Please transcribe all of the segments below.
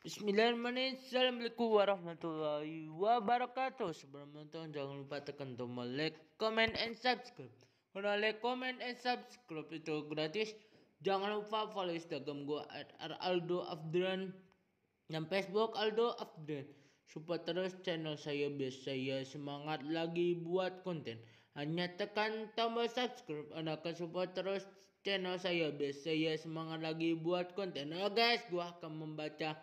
Bismillahirrahmanirrahim. Assalamualaikum warahmatullahi wabarakatuh. Sebelum nonton jangan lupa tekan tombol like, comment, and subscribe. Karena like, comment, and subscribe itu gratis. Jangan lupa follow Instagram gue at Aldo Afdran dan Facebook Aldo Afdran. Support terus channel saya biar saya semangat lagi buat konten. Hanya tekan tombol subscribe Anda akan support terus channel saya biar saya semangat lagi buat konten. Nah guys, gua akan membaca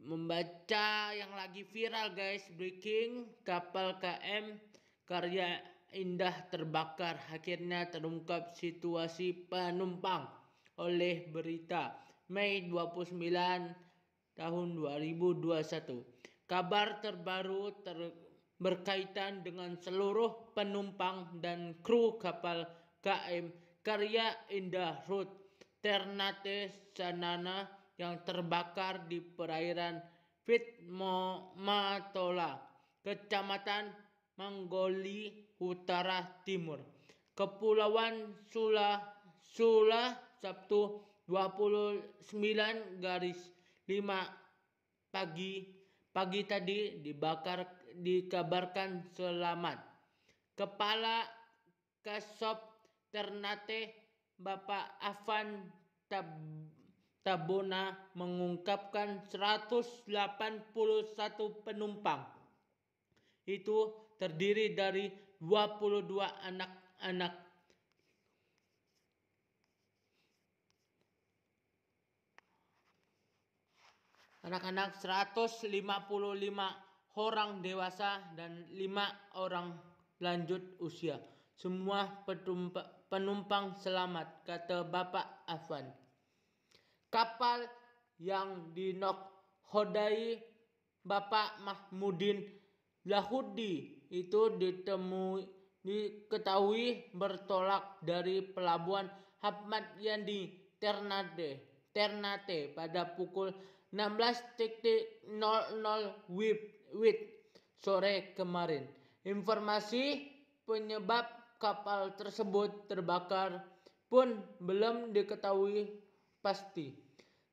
membaca yang lagi viral guys breaking kapal KM karya indah terbakar akhirnya terungkap situasi penumpang oleh berita Mei 29 tahun 2021 kabar terbaru ter berkaitan dengan seluruh penumpang dan kru kapal KM karya Indah Ruth Ternate Sanana yang terbakar di perairan Fitmatola, Kecamatan Manggoli Utara Timur, Kepulauan Sula, Sula Sabtu 29 garis 5 pagi pagi tadi dibakar dikabarkan selamat. Kepala Kasop Ternate Bapak Afan Tab Tabona mengungkapkan 181 penumpang. Itu terdiri dari 22 anak-anak. Anak-anak 155 orang dewasa dan 5 orang lanjut usia. Semua penumpang selamat, kata Bapak Afan kapal yang dinokhodai Bapak Mahmudin Lahudi itu ditemui diketahui bertolak dari pelabuhan Ahmad Yandi Ternate Ternate pada pukul 16.00 WIB WIB sore kemarin. Informasi penyebab kapal tersebut terbakar pun belum diketahui pasti.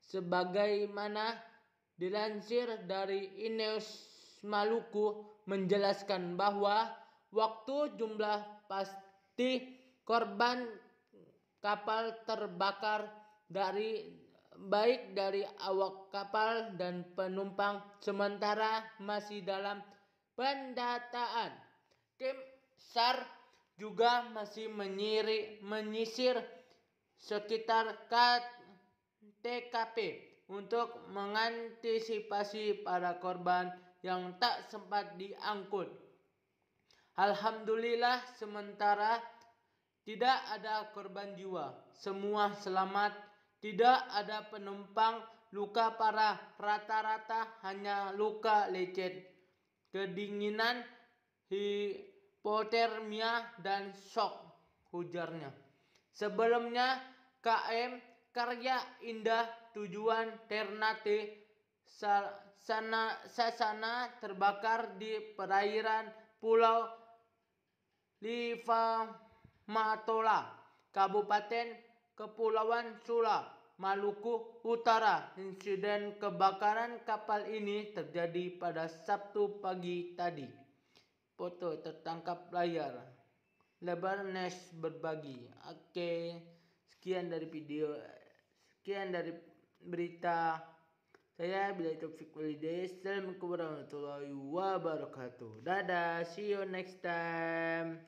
Sebagaimana dilansir dari Ineos Maluku menjelaskan bahwa waktu jumlah pasti korban kapal terbakar dari baik dari awak kapal dan penumpang sementara masih dalam pendataan. Tim SAR juga masih menyiri, menyisir sekitar kat TKP untuk mengantisipasi para korban yang tak sempat diangkut. Alhamdulillah sementara tidak ada korban jiwa, semua selamat, tidak ada penumpang luka parah, rata-rata hanya luka lecet, kedinginan, hipotermia dan shock hujarnya. Sebelumnya KM karya indah tujuan Ternate sana sasana terbakar di perairan Pulau Liva Livamatola, Kabupaten Kepulauan Sula, Maluku Utara. Insiden kebakaran kapal ini terjadi pada Sabtu pagi tadi. Foto tertangkap layar. Lebar Nash berbagi. Oke, sekian dari video Sekian dari berita saya Bila Taufik Waliday. Assalamualaikum warahmatullahi wabarakatuh. Dadah, see you next time.